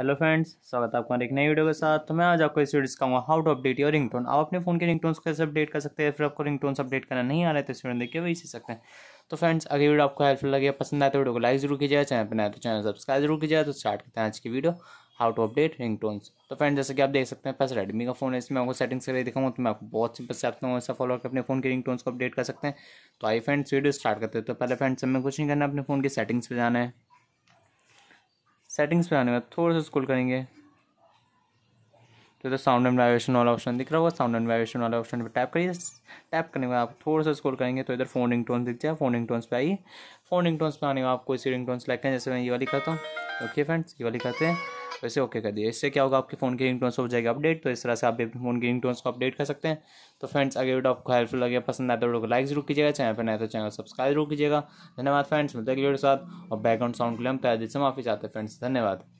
hello friends स्वागत है आपका एक नई वीडियो के साथ तो मैं आज आपको इस वीडियो सिखाऊंगा how to update your ringtone आप अपने फोन के को कैसे अपडेट कर सकते हैं फिर आपको रिंगटोन्स अपडेट करना नहीं आ रहा है तो इस वीडियो देखिए वही सीख सकते हैं तो फ्रेंड्स अगर वीडियो आपको हेल्पफुल लगे पसंद आए तो वीडियो को लाइक जरूर कीजिए चैनल पर नया तो चैनल सब्सक्राइब जरूर कीजिए तो स्टार्ट करते हैं आज की video how to update ringtones तो फ्रेंड जैसे कि आप देख सकते हैं पास रेडमी का फोन है इसमें आपको सेटिंग्स करके दिखाऊंगा तो मैं आपको बहुत सिंपल से आपको ऐसा फॉलो करके अपने फोन के रिंग टोन्स को अपडेट कर सकते हैं तो आई फ्रेंड्स वीडियो स्टार्ट करते हैं तो पहले फ्रेंड्स हमें कुछ नहीं करना अपने फोन की सेटिंग्स पर जाना है सेटिंग्स पे आने का थोड़ा सा स्कूल करेंगे तो, इधर साउंड एंड वाइब्रेशन वाला ऑप्शन दिख रहा होगा साउंड एंड वाइब्रेशन वाला ऑप्शन पे टैप करिए टैप करने के बाद आप थोड़ा सा स्क्रॉल करेंगे तो इधर फोन रिंग टोन्स दिख जाए फोन टोन्स पे आइए फोन टोन्स पे आने का आपको इसी रिंग टोन्स लाइक करें जैसे मैं ये वाली करता हूँ ओके फ्रेंड्स ये वाली करते हैं वैसे ओके कर दिया इससे क्या होगा आपके फ़ोन की रिंग टोन्स हो जाएगी अपडेट तो इस तरह से आप भी फ़ोन की रिंग टोन्स को अपडेट कर सकते हैं तो फ्रेंड्स अगर वीडियो आपको हेल्पफुल लगे पसंद आए तो वीडियो को लाइक जरूर कीजिएगा चैनल पर नए तो चैनल सब्सक्राइब जरूर कीजिएगा धन्यवाद फ्रेंड्स मिलते हैं वीडियो के साथ और बैकग्राउंड साउंड के लिए हम तैयार से माफी चाहते हैं फ्रेंड्स धन्यवाद